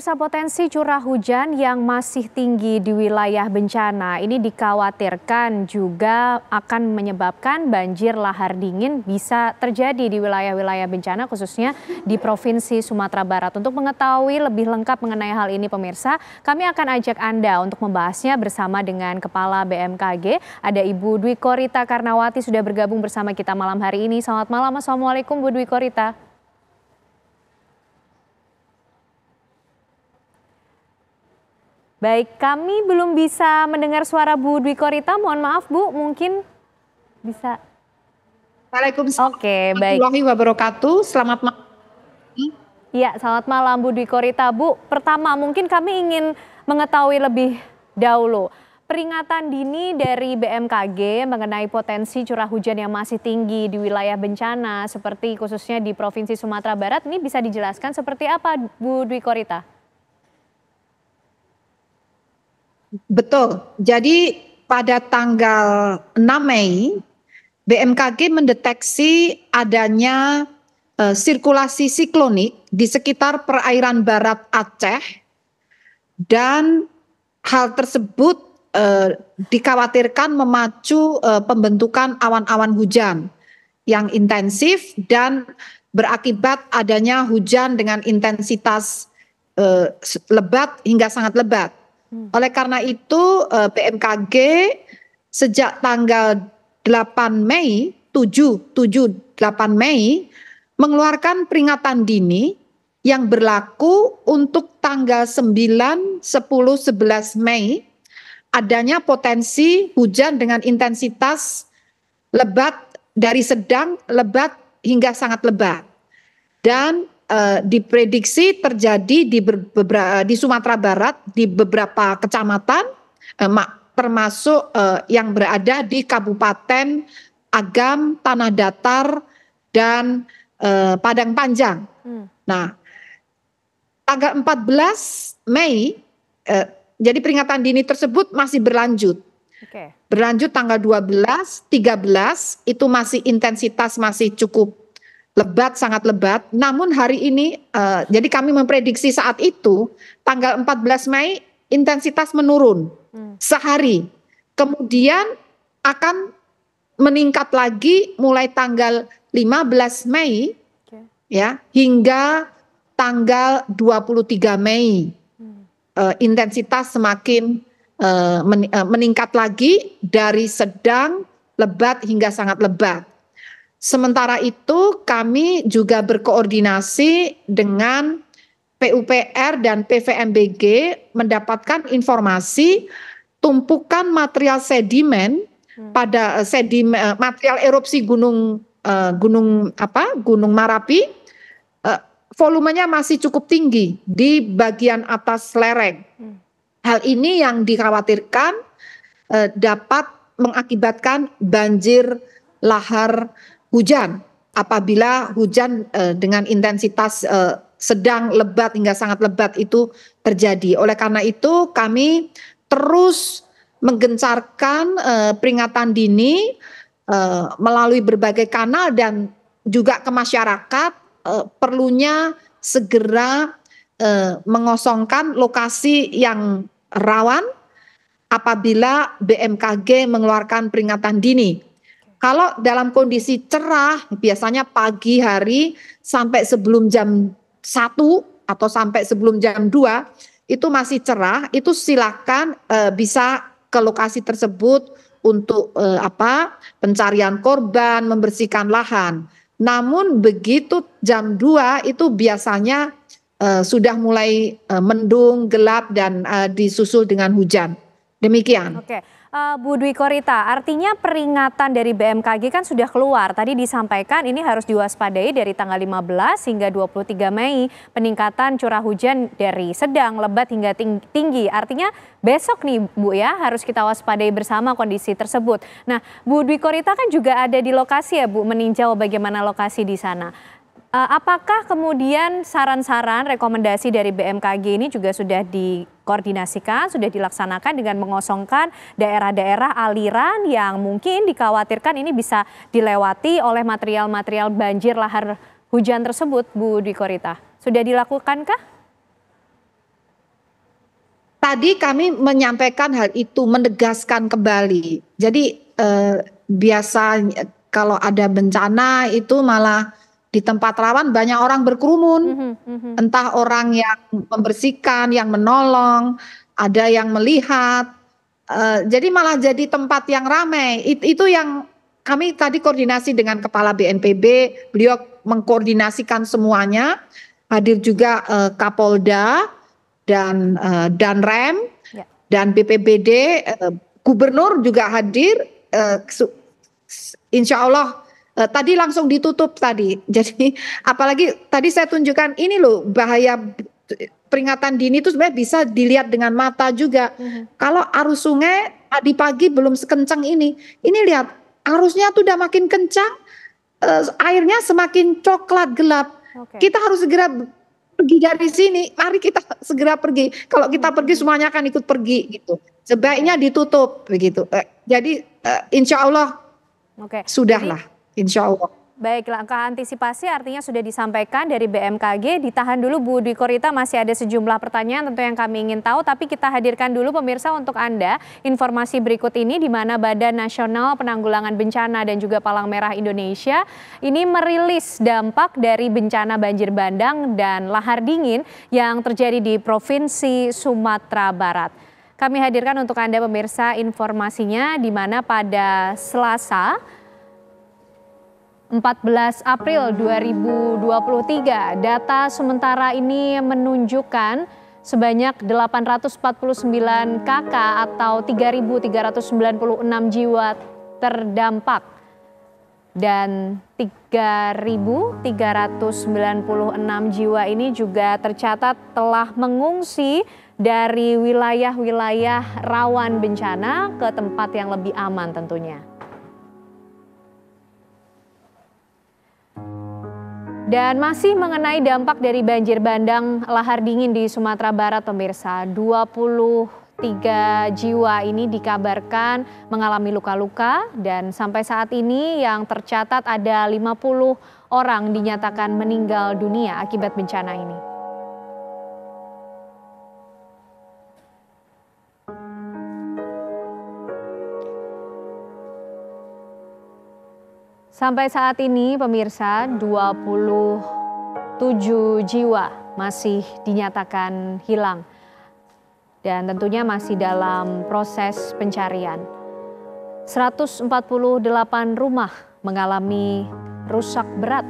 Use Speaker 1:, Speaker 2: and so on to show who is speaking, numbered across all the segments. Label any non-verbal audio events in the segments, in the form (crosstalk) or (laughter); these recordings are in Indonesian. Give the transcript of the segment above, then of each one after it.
Speaker 1: Pemirsa potensi curah hujan yang masih tinggi di wilayah bencana ini dikhawatirkan juga akan menyebabkan banjir lahar dingin bisa terjadi di wilayah-wilayah bencana khususnya di Provinsi Sumatera Barat. Untuk mengetahui lebih lengkap mengenai hal ini pemirsa, kami akan ajak Anda untuk membahasnya bersama dengan Kepala BMKG, ada Ibu Dwi Korita Karnawati sudah bergabung bersama kita malam hari ini. Selamat malam, Assalamualaikum Bu Dwi Korita. Baik, kami belum bisa mendengar suara Bu Dwi Korita. Mohon maaf Bu, mungkin bisa. Waalaikumsalam. Oke, baik.
Speaker 2: wabarakatuh. Selamat malam.
Speaker 1: Iya, selamat malam Bu Dwi Korita. Bu, pertama mungkin kami ingin mengetahui lebih dahulu. Peringatan dini dari BMKG mengenai potensi curah hujan yang masih tinggi di wilayah bencana, seperti khususnya di Provinsi Sumatera Barat, ini bisa dijelaskan seperti apa, Bu Dwi Korita?
Speaker 2: Betul. Jadi pada tanggal 6 Mei BMKG mendeteksi adanya uh, sirkulasi siklonik di sekitar perairan barat Aceh dan hal tersebut uh, dikhawatirkan memacu uh, pembentukan awan-awan hujan yang intensif dan berakibat adanya hujan dengan intensitas lebat hingga sangat lebat. Hmm. Oleh karena itu eh, BMKG sejak tanggal 8 Mei 7 7 8 Mei mengeluarkan peringatan dini yang berlaku untuk tanggal 9, 10, 11 Mei adanya potensi hujan dengan intensitas lebat dari sedang, lebat hingga sangat lebat. Dan Eh, diprediksi terjadi di, di Sumatera Barat di beberapa kecamatan uh, termasuk uh, yang berada di Kabupaten Agam, Tanah Datar dan uh, Padang Panjang. Hmm. Nah, tanggal 14 Mei uh, jadi peringatan dini tersebut masih berlanjut. Okay. Berlanjut tanggal 12, 13 itu masih intensitas masih cukup lebat sangat lebat. Namun hari ini uh, jadi kami memprediksi saat itu tanggal 14 Mei intensitas menurun hmm. sehari. Kemudian akan meningkat lagi mulai tanggal 15 Mei okay. ya hingga tanggal 23 Mei. Hmm. Uh, intensitas semakin uh, eh, men uh, meningkat lagi dari sedang lebat hingga sangat lebat. Sementara itu kami juga berkoordinasi dengan PUPR dan PVMBG mendapatkan informasi tumpukan material sedimen hmm. pada eh, sedimen eh, material erupsi gunung eh, gunung apa Gunung Marapi volumenya masih cukup tinggi di bagian atas lereng. Hmm. Hal ini yang dikhawatirkan dapat mengakibatkan banjir lahar hujan. Apabila hujan eh, dengan intensitas eh, sedang lebat hingga sangat lebat itu terjadi. Oleh karena itu kami terus menggencarkan eh, peringatan dini eh, melalui berbagai kanal dan juga ke masyarakat eh, perlunya segera eh, mengosongkan lokasi yang rawan apabila BMKG mengeluarkan peringatan dini kalau dalam kondisi cerah, biasanya pagi hari sampai sebelum jam 1 atau sampai sebelum jam 2 itu masih cerah, itu silakan e, bisa ke lokasi tersebut untuk e, apa? pencarian korban, membersihkan lahan. Namun begitu jam 2 itu biasanya e, sudah mulai e, mendung, gelap dan e, disusul dengan hujan. Demikian. Oke.
Speaker 1: Okay. Uh, Bu Dwi Korita, artinya peringatan dari BMKG kan sudah keluar. Tadi disampaikan ini harus diwaspadai dari tanggal 15 hingga 23 Mei peningkatan curah hujan dari sedang, lebat hingga tinggi. Artinya besok nih Bu ya harus kita waspadai bersama kondisi tersebut. Nah Bu Dwi Korita kan juga ada di lokasi ya Bu meninjau bagaimana lokasi di sana. Eh, apakah kemudian saran-saran rekomendasi dari BMKG ini juga sudah dikoordinasikan, sudah dilaksanakan dengan mengosongkan daerah-daerah aliran yang mungkin dikhawatirkan ini bisa dilewati oleh material-material banjir lahar hujan tersebut, Bu Dwi Korita? Sudah dilakukankah?
Speaker 2: Tadi kami menyampaikan hal itu, menegaskan kembali. Jadi eh, biasa kalau ada bencana itu malah di tempat rawan banyak orang berkerumun. Mm -hmm, mm -hmm. Entah orang yang membersihkan, yang menolong, ada yang melihat. Uh, jadi malah jadi tempat yang ramai. It, itu yang kami tadi koordinasi dengan kepala BNPB, beliau mengkoordinasikan semuanya. Hadir juga uh, Kapolda dan uh, Danrem ya. dan BPBD, uh, Gubernur juga hadir. Uh, insya Allah Uh, tadi langsung ditutup tadi. (laughs) Jadi apalagi tadi saya tunjukkan ini loh bahaya peringatan dini itu sebenarnya bisa dilihat dengan mata juga. -huh. Mhm. Kalau arus sungai tadi pagi belum sekencang ini. Ini lihat arusnya tuh udah makin kencang, uh, airnya semakin coklat gelap. Okay. Kita harus segera pergi dari sini. Mari kita segera pergi. Kalau kita mhm. pergi semuanya akan ikut pergi gitu. Sebaiknya ditutup begitu. Uh, jadi uh, insya Allah
Speaker 1: okay. sudahlah. Insya Allah. Baik, langkah antisipasi artinya sudah disampaikan dari BMKG. Ditahan dulu Bu Dwi Korita, masih ada sejumlah pertanyaan tentu yang kami ingin tahu. Tapi kita hadirkan dulu pemirsa untuk Anda informasi berikut ini di mana Badan Nasional Penanggulangan Bencana dan juga Palang Merah Indonesia ini merilis dampak dari bencana banjir bandang dan lahar dingin yang terjadi di Provinsi Sumatera Barat. Kami hadirkan untuk Anda pemirsa informasinya di mana pada Selasa 14 April 2023, data sementara ini menunjukkan sebanyak 849 KK atau 3.396 jiwa terdampak dan 3.396 jiwa ini juga tercatat telah mengungsi dari wilayah-wilayah rawan bencana ke tempat yang lebih aman tentunya. Dan masih mengenai dampak dari banjir bandang lahar dingin di Sumatera Barat pemirsa, 23 jiwa ini dikabarkan mengalami luka-luka dan sampai saat ini yang tercatat ada 50 orang dinyatakan meninggal dunia akibat bencana ini. Sampai saat ini pemirsa 27 jiwa masih dinyatakan hilang dan tentunya masih dalam proses pencarian. 148 rumah mengalami rusak berat.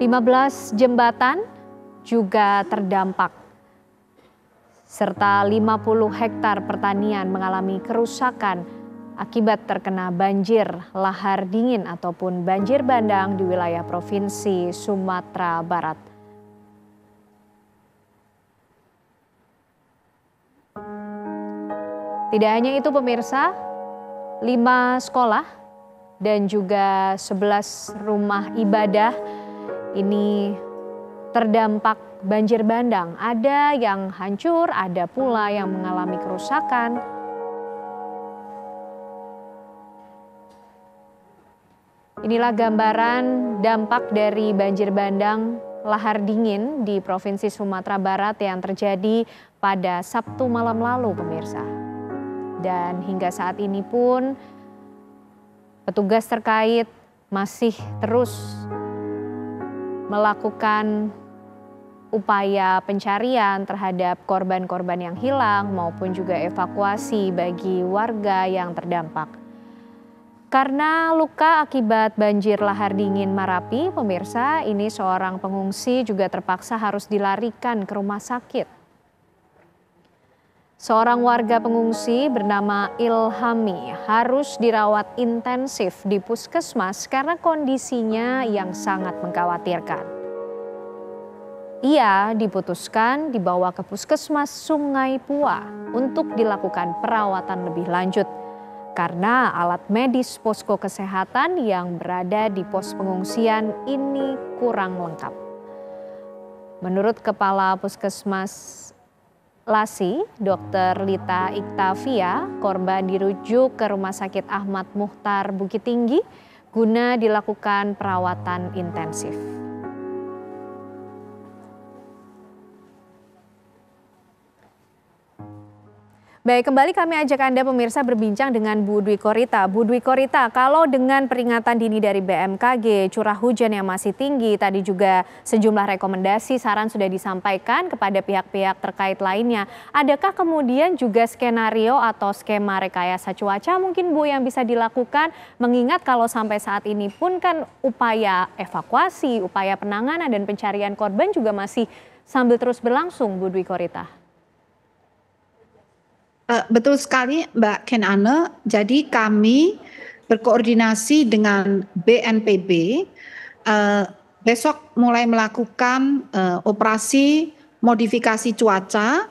Speaker 1: Lima belas jembatan juga terdampak serta 50 hektar pertanian mengalami kerusakan akibat terkena banjir lahar dingin ataupun banjir bandang di wilayah Provinsi Sumatera Barat. Tidak hanya itu pemirsa, lima sekolah dan juga sebelas rumah ibadah ini terdampak banjir bandang. Ada yang hancur, ada pula yang mengalami kerusakan. Inilah gambaran dampak dari banjir bandang lahar dingin di Provinsi Sumatera Barat yang terjadi pada Sabtu malam lalu, pemirsa. Dan hingga saat ini pun petugas terkait masih terus melakukan upaya pencarian terhadap korban-korban yang hilang maupun juga evakuasi bagi warga yang terdampak. Karena luka akibat banjir lahar dingin Marapi, pemirsa, ini seorang pengungsi juga terpaksa harus dilarikan ke rumah sakit. Seorang warga pengungsi bernama Ilhami harus dirawat intensif di puskesmas karena kondisinya yang sangat mengkhawatirkan. Ia diputuskan dibawa ke puskesmas Sungai Pua untuk dilakukan perawatan lebih lanjut karena alat medis posko kesehatan yang berada di pos pengungsian ini kurang lengkap. Menurut Kepala Puskesmas Lasi, Dr. Lita Iktavia, korban dirujuk ke Rumah Sakit Ahmad Muhtar Bukit Tinggi guna dilakukan perawatan intensif. Baik, kembali kami ajak Anda pemirsa berbincang dengan Bu Dwi Korita. Bu Dwi Korita, kalau dengan peringatan dini dari BMKG, curah hujan yang masih tinggi, tadi juga sejumlah rekomendasi, saran sudah disampaikan kepada pihak-pihak terkait lainnya. Adakah kemudian juga skenario atau skema rekayasa cuaca mungkin Bu yang bisa dilakukan mengingat kalau sampai saat ini pun kan upaya evakuasi, upaya penanganan dan pencarian korban juga masih sambil terus berlangsung Bu Dwi Korita?
Speaker 2: Uh, betul sekali Mbak Kenane. Jadi kami berkoordinasi dengan BNPB uh, eh, besok mulai melakukan uh, operasi modifikasi cuaca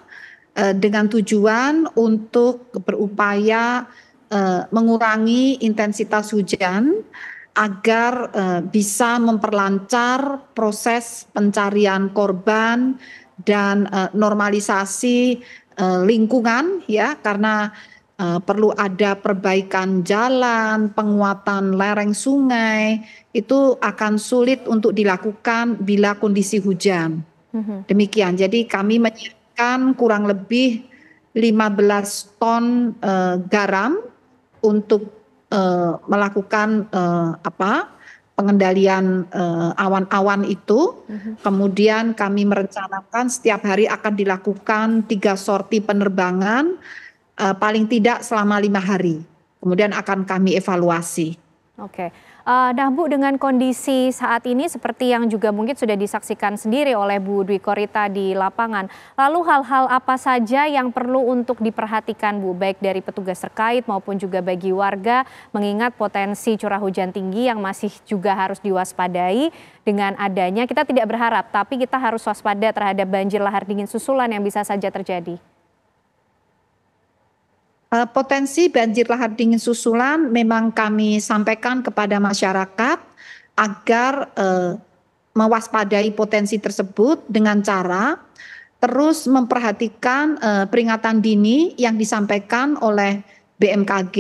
Speaker 2: uh, dengan tujuan untuk berupaya uh, mengurangi intensitas hujan agar uh, bisa memperlancar proses pencarian korban dan uh, normalisasi uh, lingkungan ya karena uh, perlu ada perbaikan jalan, penguatan lereng sungai itu akan sulit untuk dilakukan bila kondisi hujan. Mm-hmm. Demikian. Jadi kami menyiapkan kurang lebih 15 ton uh, garam untuk uh, melakukan uh, apa? pengendalian eh, awan-awan uh, itu. Uh-huh. Kemudian kami merencanakan setiap hari akan dilakukan tiga sorti penerbangan uh, paling tidak selama lima hari. Kemudian akan kami evaluasi.
Speaker 1: Oke. Okay. Uh, nah Bu dengan kondisi saat ini seperti yang juga mungkin sudah disaksikan sendiri oleh Bu Dwi Korita di lapangan. Lalu hal-hal apa saja yang perlu untuk diperhatikan Bu baik dari petugas terkait maupun juga bagi warga mengingat potensi curah hujan tinggi yang masih juga harus diwaspadai dengan adanya kita tidak berharap tapi kita harus waspada terhadap banjir lahar dingin susulan yang bisa saja terjadi.
Speaker 2: Eh, potensi banjir lahar dingin susulan memang kami sampaikan kepada masyarakat agar eh, mewaspadai potensi tersebut dengan cara terus memperhatikan eh, peringatan dini yang disampaikan oleh BMKG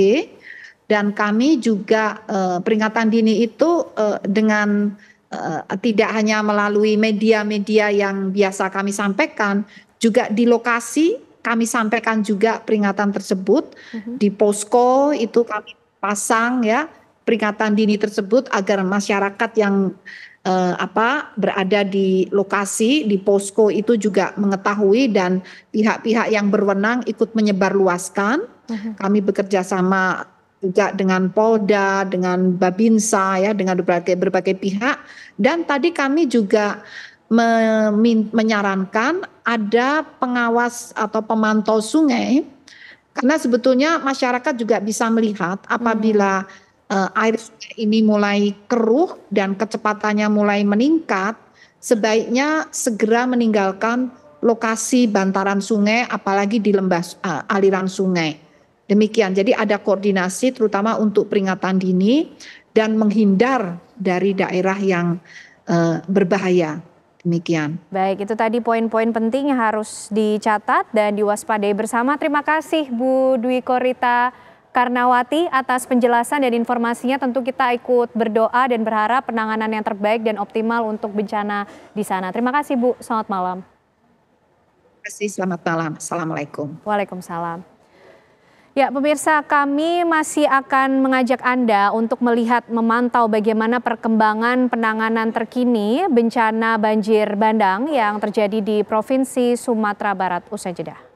Speaker 2: dan kami juga eh, peringatan dini itu eh, dengan eh, tidak hanya melalui media-media yang biasa kami sampaikan juga di lokasi kami sampaikan juga peringatan tersebut uh-huh. di posko itu kami pasang ya peringatan dini tersebut agar masyarakat yang eh, apa berada di lokasi di posko itu juga mengetahui dan pihak-pihak yang berwenang ikut menyebarluaskan. Uh-huh. Kami bekerja sama juga dengan Polda, dengan Babinsa ya, dengan berbagai berbagai pihak dan tadi kami juga menyarankan ada pengawas atau pemantau sungai karena sebetulnya masyarakat juga bisa melihat apabila hmm. uh, air sungai ini mulai keruh dan kecepatannya mulai meningkat sebaiknya segera meninggalkan lokasi bantaran sungai apalagi di lembah uh, aliran sungai. Demikian. Jadi ada koordinasi terutama untuk peringatan dini dan menghindar dari daerah yang uh, berbahaya. Demikian.
Speaker 1: Baik, itu tadi poin-poin penting yang harus dicatat dan diwaspadai bersama. Terima kasih Bu Dwi Korita Karnawati atas penjelasan dan informasinya. Tentu kita ikut berdoa dan berharap penanganan yang terbaik dan optimal untuk bencana di sana. Terima kasih Bu, selamat malam. Terima
Speaker 2: kasih, selamat malam. Assalamualaikum.
Speaker 1: Waalaikumsalam. Ya, pemirsa, kami masih akan mengajak Anda untuk melihat, memantau bagaimana perkembangan penanganan terkini bencana banjir bandang yang terjadi di Provinsi Sumatera Barat usai jeda.